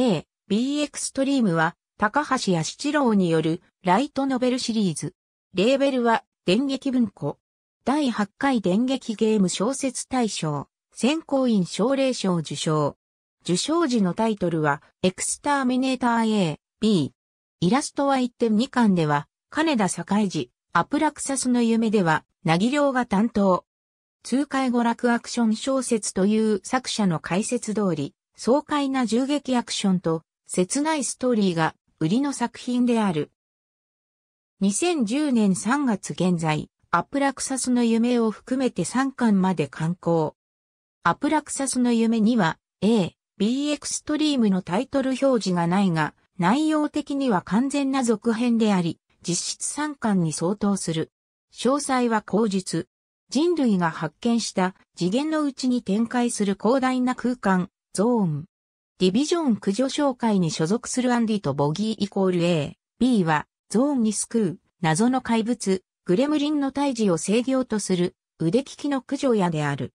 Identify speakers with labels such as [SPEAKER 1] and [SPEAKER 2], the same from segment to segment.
[SPEAKER 1] A、B エクストリームは、高橋や七郎によるライトノベルシリーズ。レーベルは、電撃文庫。第8回電撃ゲーム小説大賞、選考員奨励賞受賞。受賞時のタイトルは、エクスターミネーター A、B。イラストは1点2巻では、金田栄治、アプラクサスの夢では、なぎりょうが担当。痛快娯楽アクション小説という作者の解説通り、爽快な銃撃アクションと切ないストーリーが売りの作品である。2010年3月現在、アプラクサスの夢を含めて3巻まで刊行。アプラクサスの夢には A、B エクストリームのタイトル表示がないが、内容的には完全な続編であり、実質3巻に相当する。詳細は口日。人類が発見した次元のうちに展開する広大な空間、ゾーン。ディビジョン駆除紹介に所属するアンディとボギーイコール A、B は、ゾーンに救う、謎の怪物、グレムリンの退治を制御とする、腕利きの駆除屋である。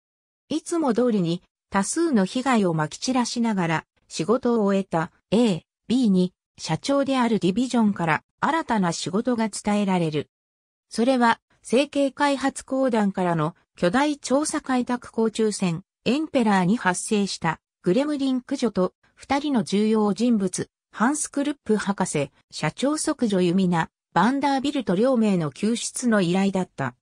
[SPEAKER 1] いつも通りに、多数の被害を撒き散らしながら、仕事を終えた A、B に、社長であるディビジョンから新たな仕事が伝えられる。それは、成形開発公団からの巨大調査開拓交中船、エンペラーに発生したグレムリン駆除と二人の重要人物、ハンス・クルップ博士、社長即女ユミナ、バンダービルト両名の救出の依頼だった。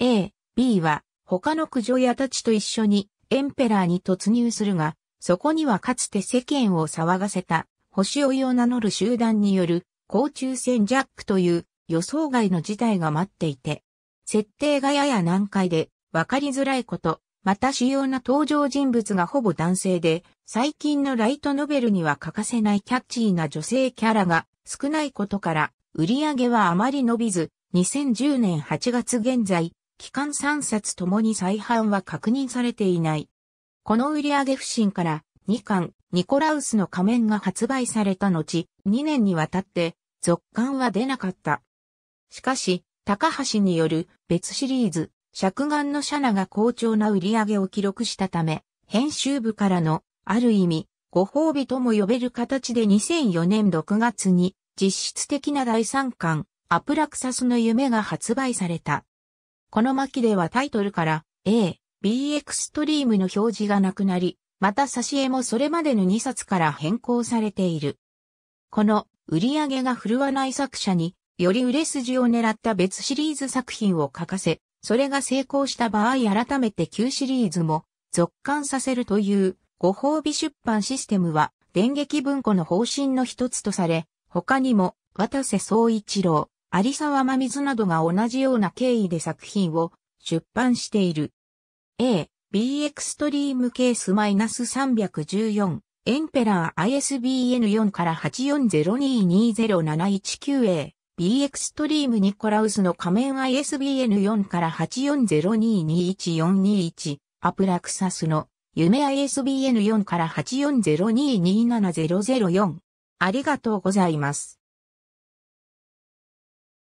[SPEAKER 1] A、B は他の駆除屋たちと一緒にエンペラーに突入するが、そこにはかつて世間を騒がせた星追いを名乗る集団による甲虫船ジャックという予想外の事態が待っていて、設定がやや難解で分かりづらいこと、また主要な登場人物がほぼ男性で、最近のライトノベルには欠かせないキャッチーな女性キャラが少ないことから、売り上げはあまり伸びず、2010年8月現在、期間3冊ともに再販は確認されていない。この売り上げ不振から、2巻、ニコラウスの仮面が発売された後、2年にわたって、続刊は出なかった。しかし、高橋による別シリーズ、尺眼のシャナが好調な売り上げを記録したため、編集部からの、ある意味、ご褒美とも呼べる形で2004年6月に、実質的な第3巻、アプラクサスの夢が発売された。この巻ではタイトルから A、B エクストリームの表示がなくなり、また挿絵もそれまでの2冊から変更されている。この売り上げが振るわない作者に、より売れ筋を狙った別シリーズ作品を書かせ、それが成功した場合改めて旧シリーズも続刊させるというご褒美出版システムは電撃文庫の方針の一つとされ、他にも渡瀬総一郎、有沢真水などが同じような経緯で作品を出版している。A、B エクストリームケース -314、エンペラー ISBN4 から8 4 0 2 2 0 7 1 9 a B エクストリームニコラウスの仮面 ISBN4 から84022141アプラクサスの夢 ISBN4 から8402277004ありがとうございます。